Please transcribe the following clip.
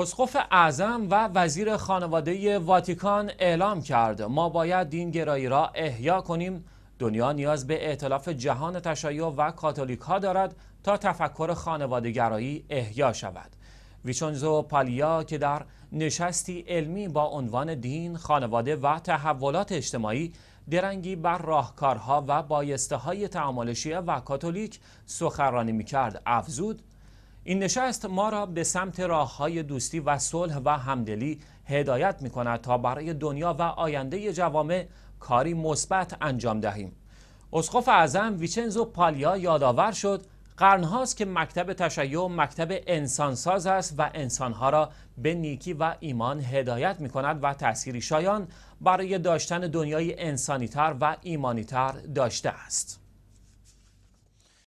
اسقف اعظم و وزیر خانواده واتیکان اعلام کرد ما باید دین گرایی را احیا کنیم دنیا نیاز به اعتلاف جهان تشیع و کاتولیک ها دارد تا تفکر خانواده گرایی احیا شود ویچونزو پالیا که در نشستی علمی با عنوان دین، خانواده و تحولات اجتماعی درنگی بر راهکارها و بایسته های تعامل شیعه و کاتولیک سخنرانی میکرد افزود این نشست ما را به سمت راه های دوستی و صلح و همدلی هدایت می کند تا برای دنیا و آینده جوامع کاری مثبت انجام دهیم. اسقف اعظم ویچنزو پالیا یادآور شد قرنهاست که مکتب تشیع مکتب انسانساز است و انسانها را به نیکی و ایمان هدایت می کند و تأثیری شایان برای داشتن دنیای انسانیتر و ایمانیتر داشته است.